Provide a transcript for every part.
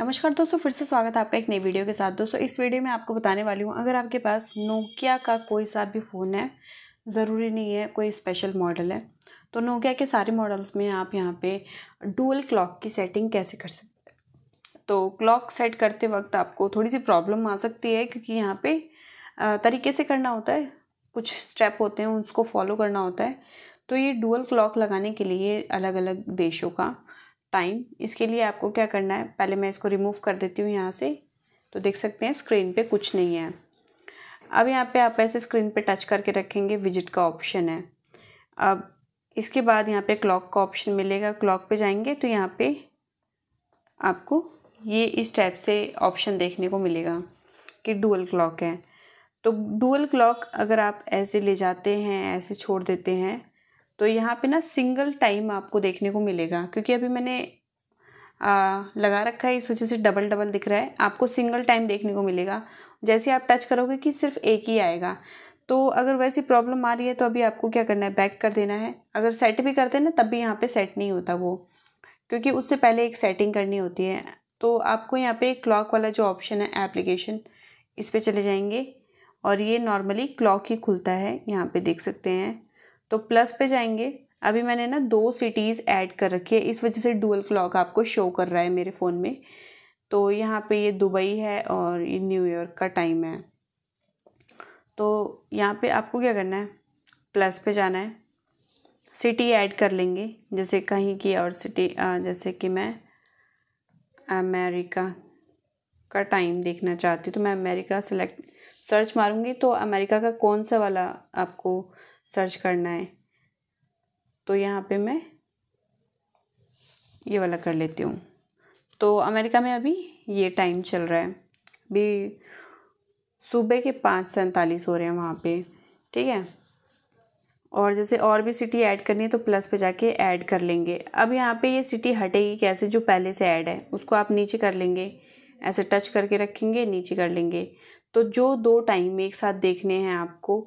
नमस्कार दोस्तों फिर से स्वागत है आपका एक नई वीडियो के साथ दोस्तों इस वीडियो में आपको बताने वाली हूँ अगर आपके पास नोकिया का कोई सा भी फ़ोन है ज़रूरी नहीं है कोई स्पेशल मॉडल है तो नोकिया के सारे मॉडल्स में आप यहाँ पे डुअल क्लॉक की सेटिंग कैसे कर सकते हैं तो क्लॉक सेट करते वक्त आपको थोड़ी सी प्रॉब्लम आ सकती है क्योंकि यहाँ पर तरीके से करना होता है कुछ स्टेप होते हैं उसको फॉलो करना होता है तो ये डुअल क्लॉक लगाने के लिए अलग अलग देशों का टाइम इसके लिए आपको क्या करना है पहले मैं इसको रिमूव कर देती हूँ यहाँ से तो देख सकते हैं स्क्रीन पे कुछ नहीं है अब यहाँ पे आप ऐसे स्क्रीन पे टच करके रखेंगे विजिट का ऑप्शन है अब इसके बाद यहाँ पे क्लॉक का ऑप्शन मिलेगा क्लॉक पे जाएंगे तो यहाँ पे आपको ये इस टाइप से ऑप्शन देखने को मिलेगा कि डुअल क्लॉक है तो डुअल क्लॉक अगर आप ऐसे ले जाते हैं ऐसे छोड़ देते हैं तो यहाँ पे ना सिंगल टाइम आपको देखने को मिलेगा क्योंकि अभी मैंने आ, लगा रखा है इस वजह से डबल डबल दिख रहा है आपको सिंगल टाइम देखने को मिलेगा जैसे आप टच करोगे कि सिर्फ एक ही आएगा तो अगर वैसी प्रॉब्लम आ रही है तो अभी आपको क्या करना है बैक कर देना है अगर सेट भी करते हैं ना तब भी यहाँ पे सेट नहीं होता वो क्योंकि उससे पहले एक सेटिंग करनी होती है तो आपको यहाँ पे क्लॉक वाला जो ऑप्शन है एप्लीकेशन इस पर चले जाएंगे और ये नॉर्मली क्लॉक ही खुलता है यहाँ पे देख सकते हैं तो प्लस पे जाएंगे अभी मैंने ना दो सिटीज़ ऐड कर रखी है इस वजह से डुअल क्लॉक आपको शो कर रहा है मेरे फ़ोन में तो यहाँ पे ये दुबई है और ये न्यूयॉर्क का टाइम है तो यहाँ पे आपको क्या करना है प्लस पे जाना है सिटी ऐड कर लेंगे जैसे कहीं की और सिटी जैसे कि मैं अमेरिका का टाइम देखना चाहती हूँ तो मैं अमेरिका सेलेक्ट सर्च मारूंगी तो अमेरिका का कौन सा वाला आपको सर्च करना है तो यहाँ पे मैं ये वाला कर लेती हूँ तो अमेरिका में अभी ये टाइम चल रहा है अभी सुबह के पाँच सैंतालीस हो रहे हैं वहाँ पे ठीक है और जैसे और भी सिटी ऐड करनी है तो प्लस पे जाके ऐड कर लेंगे अब यहाँ पे ये सिटी हटेगी कैसे जो पहले से ऐड है उसको आप नीचे कर लेंगे ऐसे टच करके रखेंगे नीचे कर लेंगे तो जो दो टाइम एक साथ देखने हैं आपको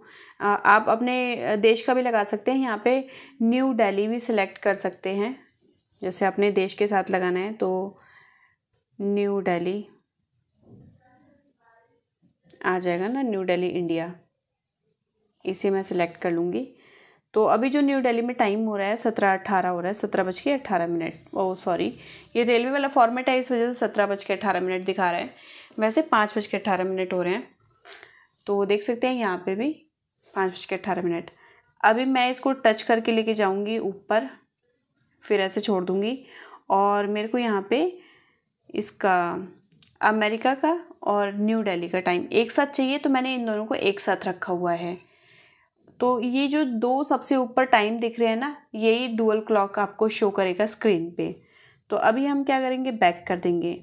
आप अपने देश का भी लगा सकते हैं यहाँ पे न्यू दिल्ली भी सिलेक्ट कर सकते हैं जैसे अपने देश के साथ लगाना है तो न्यू दिल्ली आ जाएगा ना न्यू दिल्ली इंडिया इसे मैं सिलेक्ट कर लूँगी तो अभी जो न्यू दिल्ली में टाइम हो रहा है सत्रह अट्ठारह हो रहा है सत्रह बज के अट्ठारह मिनट ओ सॉरी ये रेलवे वाला फॉर्मेट है इस वजह से सत्रह बज के अट्ठारह मिनट दिखा रहा है वैसे पाँच बज के अट्ठारह मिनट हो रहे हैं तो देख सकते हैं यहाँ पे भी पाँच बज के अट्ठारह मिनट अभी मैं इसको टच करके लेके जाऊँगी ऊपर फिर ऐसे छोड़ दूँगी और मेरे को यहाँ पे इसका अमेरिका का और न्यू दिल्ली का टाइम एक साथ चाहिए तो मैंने इन दोनों को एक साथ रखा हुआ है तो ये जो दो सबसे ऊपर टाइम दिख रहे हैं ना यही डुअल क्लॉक आपको शो करेगा स्क्रीन पे तो अभी हम क्या करेंगे बैक कर देंगे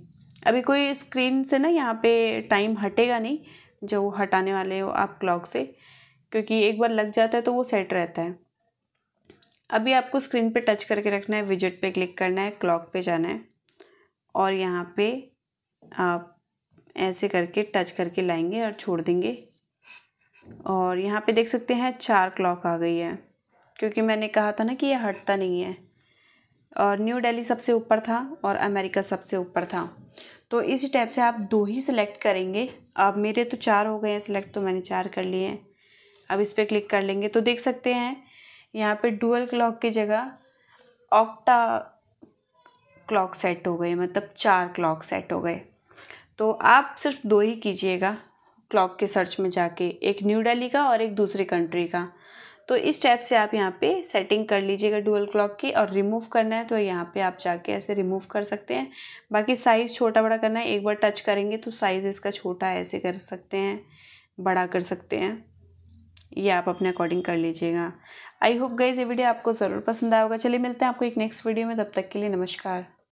अभी कोई स्क्रीन से ना यहाँ पे टाइम हटेगा नहीं जो हटाने वाले हो आप क्लॉक से क्योंकि एक बार लग जाता है तो वो सेट रहता है अभी आपको स्क्रीन पे टच करके रखना है विजिट पे क्लिक करना है क्लॉक पे जाना है और यहाँ पे आप ऐसे करके टच करके लाएंगे और छोड़ देंगे और यहाँ पे देख सकते हैं चार क्लॉक आ गई है क्योंकि मैंने कहा था ना कि यह हटता नहीं है और न्यू दिल्ली सबसे ऊपर था और अमेरिका सबसे ऊपर था तो इसी टाइप से आप दो ही सिलेक्ट करेंगे अब मेरे तो चार हो गए हैं सिलेक्ट तो मैंने चार कर लिए हैं अब इस पर क्लिक कर लेंगे तो देख सकते हैं यहाँ पर डुअल क्लॉक की जगह ऑक्टा क्लॉक सेट हो गए मतलब चार क्लॉक सेट हो गए तो आप सिर्फ दो ही कीजिएगा क्लॉक के सर्च में जाके एक न्यू दिल्ली का और एक दूसरी कंट्री का तो इस टाइप से आप यहाँ पे सेटिंग कर लीजिएगा डुअल क्लॉक की और रिमूव करना है तो यहाँ पे आप जाके ऐसे रिमूव कर सकते हैं बाकी साइज़ छोटा बड़ा करना है एक बार टच करेंगे तो साइज़ इसका छोटा ऐसे कर सकते हैं बड़ा कर सकते हैं ये आप अपने अकॉर्डिंग कर लीजिएगा आई होप गई ये वीडियो आपको ज़रूर पसंद आएगा चलिए मिलते हैं आपको एक नेक्स्ट वीडियो में तब तक के लिए नमस्कार